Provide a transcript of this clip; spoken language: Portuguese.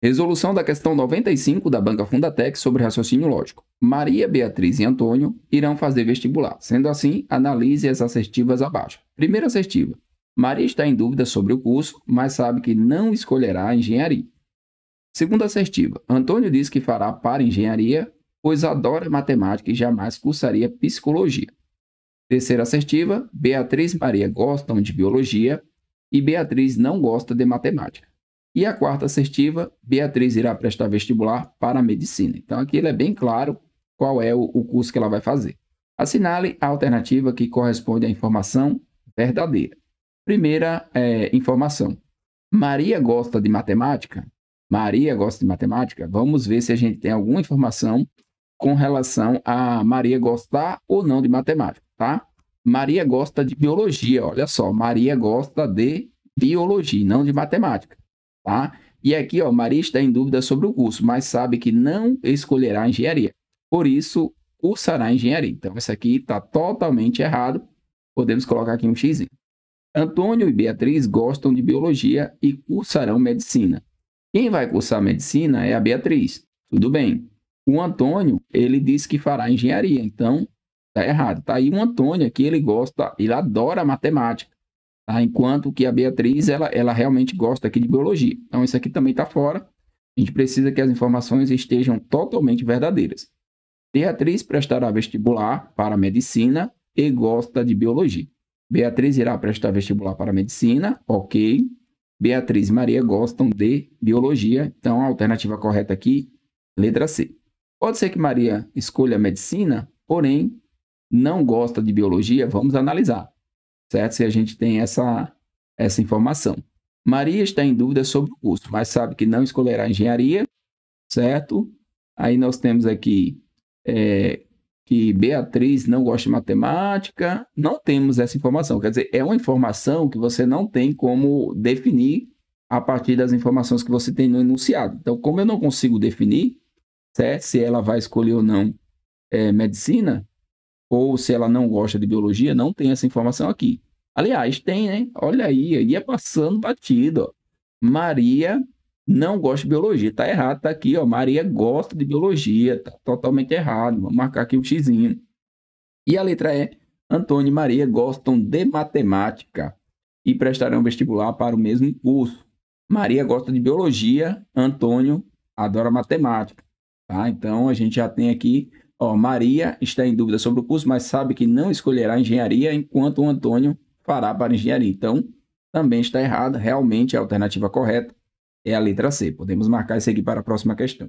Resolução da questão 95 da Banca Fundatec sobre raciocínio lógico. Maria, Beatriz e Antônio irão fazer vestibular. Sendo assim, analise as assertivas abaixo. Primeira assertiva. Maria está em dúvida sobre o curso, mas sabe que não escolherá a engenharia. Segunda assertiva. Antônio diz que fará para engenharia, pois adora matemática e jamais cursaria psicologia. Terceira assertiva. Beatriz e Maria gostam de biologia e Beatriz não gosta de matemática. E a quarta assertiva, Beatriz irá prestar vestibular para medicina. Então aqui ele é bem claro qual é o curso que ela vai fazer. Assinale a alternativa que corresponde à informação verdadeira. Primeira é, informação. Maria gosta de matemática? Maria gosta de matemática? Vamos ver se a gente tem alguma informação com relação a Maria gostar ou não de matemática, tá? Maria gosta de biologia, olha só. Maria gosta de biologia, não de matemática. Tá? E aqui, ó, Maria está em dúvida sobre o curso, mas sabe que não escolherá engenharia. Por isso, cursará engenharia. Então, isso aqui está totalmente errado. Podemos colocar aqui um x. Antônio e Beatriz gostam de biologia e cursarão medicina. Quem vai cursar medicina é a Beatriz. Tudo bem. O Antônio, ele disse que fará engenharia, então está errado. Tá aí o Antônio aqui, ele gosta, ele adora matemática. Tá? Enquanto que a Beatriz, ela, ela realmente gosta aqui de biologia. Então, isso aqui também está fora. A gente precisa que as informações estejam totalmente verdadeiras. Beatriz prestará vestibular para medicina e gosta de biologia. Beatriz irá prestar vestibular para medicina, ok. Beatriz e Maria gostam de biologia, então a alternativa correta aqui, letra C. Pode ser que Maria escolha medicina, porém não gosta de biologia, vamos analisar certo? Se a gente tem essa, essa informação. Maria está em dúvida sobre o curso, mas sabe que não escolherá engenharia, certo? Aí nós temos aqui é, que Beatriz não gosta de matemática, não temos essa informação. Quer dizer, é uma informação que você não tem como definir a partir das informações que você tem no enunciado. Então, como eu não consigo definir certo? se ela vai escolher ou não é, medicina, ou se ela não gosta de biologia, não tem essa informação aqui. Aliás, tem, né? Olha aí, ia é passando batido. Ó. Maria não gosta de biologia. Tá errado, tá aqui, ó. Maria gosta de biologia. Tá totalmente errado. Vou marcar aqui o um xizinho. E a letra é: Antônio e Maria gostam de matemática e prestarão vestibular para o mesmo curso. Maria gosta de biologia, Antônio adora matemática. Tá? Então a gente já tem aqui Ó, Maria está em dúvida sobre o curso, mas sabe que não escolherá engenharia enquanto o Antônio fará para engenharia. Então, também está errado. Realmente a alternativa correta é a letra C. Podemos marcar isso aqui para a próxima questão.